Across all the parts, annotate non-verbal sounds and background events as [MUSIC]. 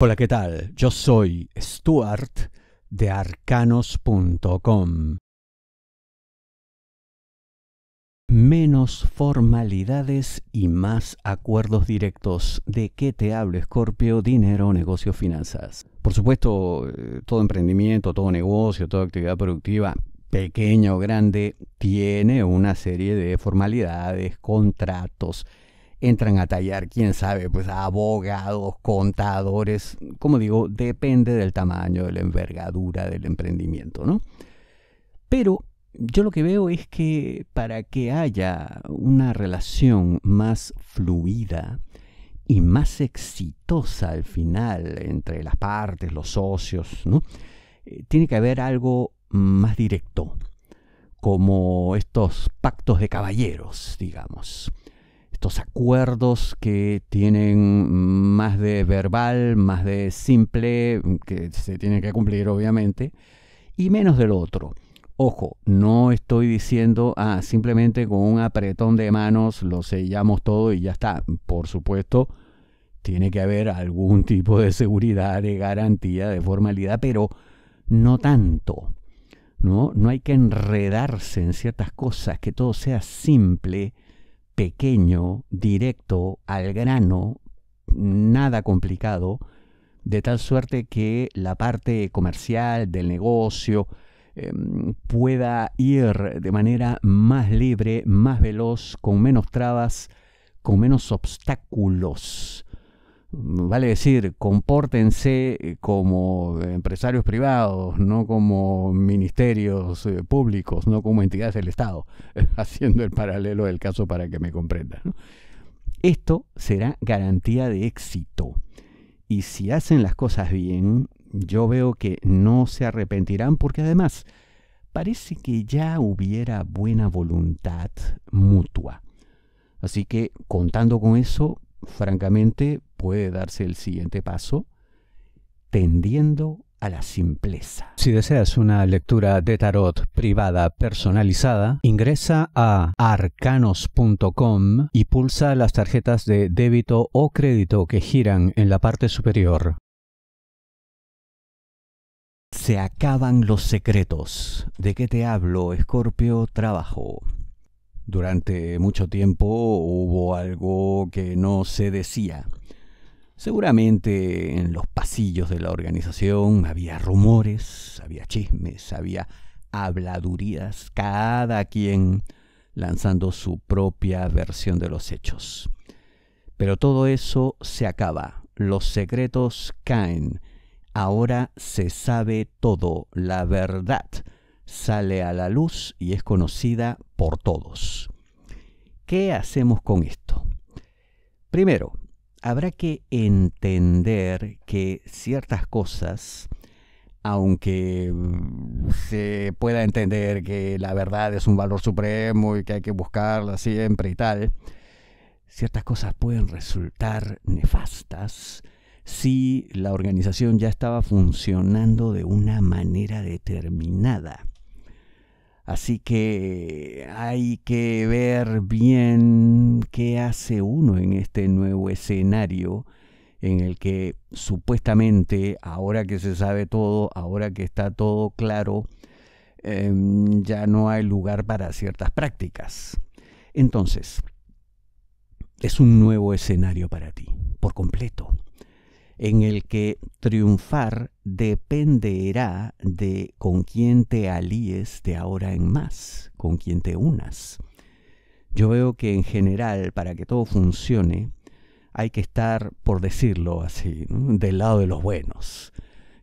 Hola, ¿qué tal? Yo soy Stuart de arcanos.com. Menos formalidades y más acuerdos directos. ¿De qué te hablo, Scorpio? Dinero, negocios, finanzas. Por supuesto, eh, todo emprendimiento, todo negocio, toda actividad productiva, pequeño o grande, tiene una serie de formalidades, contratos, entran a tallar, quién sabe, pues abogados, contadores, como digo, depende del tamaño, de la envergadura del emprendimiento, ¿no? Pero yo lo que veo es que para que haya una relación más fluida y más exitosa al final entre las partes, los socios, ¿no? Eh, tiene que haber algo más directo, como estos pactos de caballeros, digamos estos acuerdos que tienen más de verbal, más de simple, que se tienen que cumplir obviamente, y menos del otro. Ojo, no estoy diciendo, ah, simplemente con un apretón de manos lo sellamos todo y ya está. Por supuesto, tiene que haber algún tipo de seguridad, de garantía, de formalidad, pero no tanto. ¿no? no hay que enredarse en ciertas cosas, que todo sea simple, pequeño, directo, al grano, nada complicado, de tal suerte que la parte comercial del negocio em, pueda ir de manera más libre, más veloz, con menos trabas, con menos obstáculos vale decir, compórtense eh, como empresarios privados, no como ministerios eh, públicos, no como entidades del Estado, [LAUGHS] haciendo el paralelo del caso para que me comprendan. Esto será garantía de éxito. Y si hacen las cosas bien, yo veo que no se arrepentirán porque además parece que ya hubiera buena voluntad mutua. Así que contando con eso, francamente, puede darse el siguiente paso tendiendo a la simpleza. Si deseas una lectura de tarot privada personalizada, ingresa a arcanos.com y pulsa las tarjetas de débito o crédito que giran en la parte superior. Se acaban los secretos. ¿De qué te hablo, Escorpio? Trabajo. Durante mucho tiempo hubo algo que no se decía Seguramente en los pasillos de la organización había rumores, había chismes, había habladurías, cada quien lanzando su propia versión de los hechos. Pero todo eso se acaba, los secretos caen, ahora se sabe todo, la verdad sale a la luz y es conocida por todos. ¿Qué hacemos con esto? Primero, habrá que entender que ciertas cosas, aunque mm, se pueda entender que la verdad es un valor supremo y que hay que buscarla siempre y tal, ciertas cosas pueden resultar nefastas si la organización ya estaba funcionando de una manera determinada. Así que hay que ver bien qué hace uno en este nuevo escenario en el que supuestamente, ahora que se sabe todo, ahora que está todo claro, em, ya no hay lugar para ciertas prácticas. Entonces, es un nuevo escenario para ti, por completo en el que triunfar dependerá de con quién te alíes de ahora en más, con quién te unas. Yo veo que en general, para que todo funcione, hay que estar, por decirlo así, del lado de los buenos.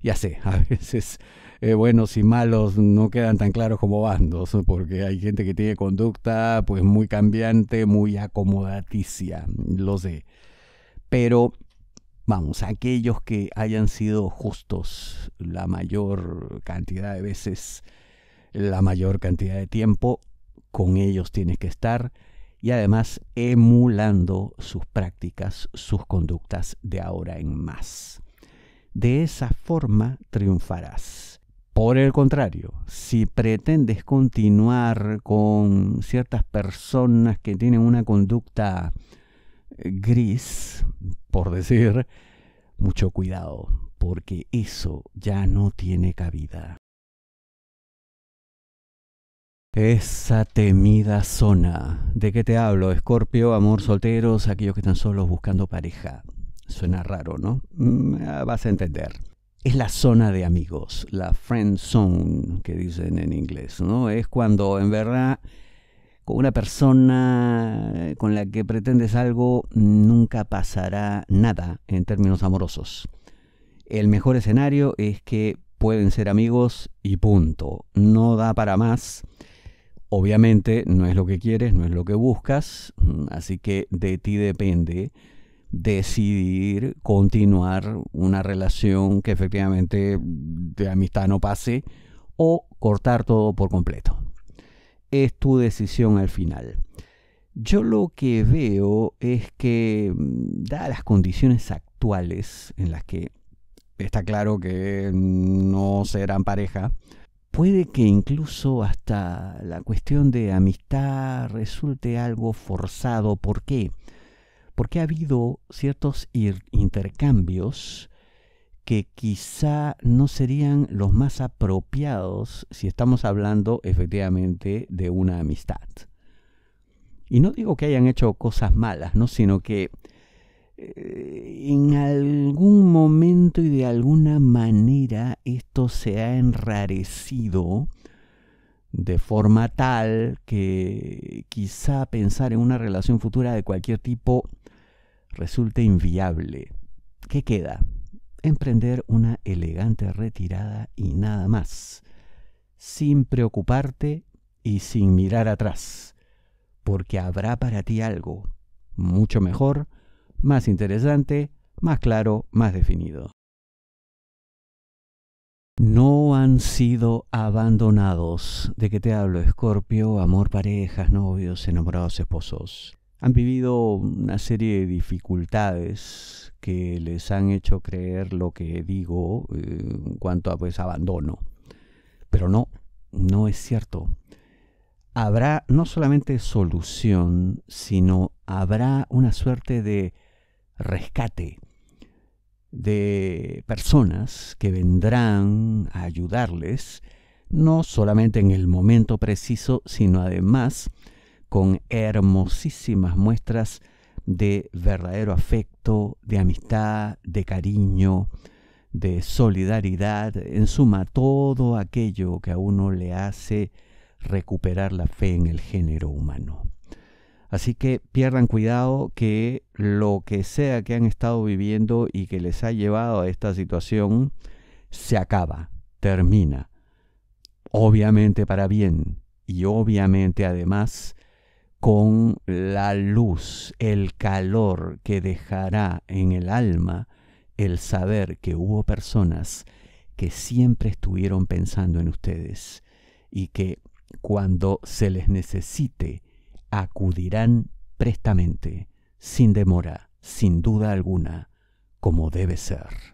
Ya sé, [LAUGHS] a veces eh, buenos y malos no quedan tan claros como bandos, porque hay gente que tiene conducta pues muy cambiante, muy acomodaticia, lo sé. Pero vamos, aquellos que hayan sido justos la mayor cantidad de veces, la mayor cantidad de tiempo, con ellos tienes que estar y además emulando sus prácticas, sus conductas de ahora en más. De esa forma triunfarás. Por el contrario, si pretendes continuar con ciertas personas que tienen una conducta eh, gris, por decir, mucho cuidado, porque eso ya no tiene cabida. Esa temida zona. ¿De qué te hablo? Escorpio, amor, mm. solteros, aquellos que están solos buscando pareja. Suena raro, ¿no? Mm, eh, vas a entender. Es la zona de amigos, la friend zone, que dicen en inglés, ¿no? Es cuando en verdad con una persona eh, con la que pretendes algo, nunca pasará nada en términos amorosos. El mejor escenario es que pueden ser amigos y punto. No da para más. Obviamente no es lo que quieres, no es lo que buscas, mm, así que de ti depende decidir continuar una relación que efectivamente de amistad no pase o cortar todo por completo es tu decisión al final. Yo lo que veo es que, mm, dadas las condiciones actuales en las que está claro que no serán pareja, puede que incluso hasta la cuestión de amistad resulte algo forzado. ¿Por qué? Porque ha habido ciertos intercambios que quizá no serían los más apropiados si estamos hablando efectivamente de una amistad. Y no digo que hayan hecho cosas malas, ¿no? sino que eh, en algún momento y de alguna manera esto se ha enrarecido de forma tal que quizá pensar en una relación futura de cualquier tipo resulte inviable. ¿Qué queda? emprender una elegante retirada y nada más, sin preocuparte y sin mirar atrás, porque habrá para ti algo mucho mejor, más interesante, más claro, más definido. No han sido abandonados. ¿De qué te hablo, Escorpio? Amor, parejas, novios, enamorados, esposos han vivido una serie de dificultades que les han hecho creer lo que digo eh, en cuanto a pues abandono. Pero no, no es cierto. Habrá no solamente solución, sino habrá una suerte de rescate de personas que vendrán a ayudarles, no solamente en el momento preciso, sino además con hermosísimas muestras de verdadero afecto, de amistad, de cariño, de solidaridad, en suma, todo aquello que a uno le hace recuperar la fe en el género humano. Así que pierdan cuidado que lo que sea que han estado viviendo y que les ha llevado a esta situación se acaba, termina. Obviamente para bien y obviamente además con la luz, el calor que dejará en el alma el saber que hubo personas que siempre estuvieron pensando en ustedes y que cuando se les necesite acudirán prestamente, sin demora, sin duda alguna, como debe ser.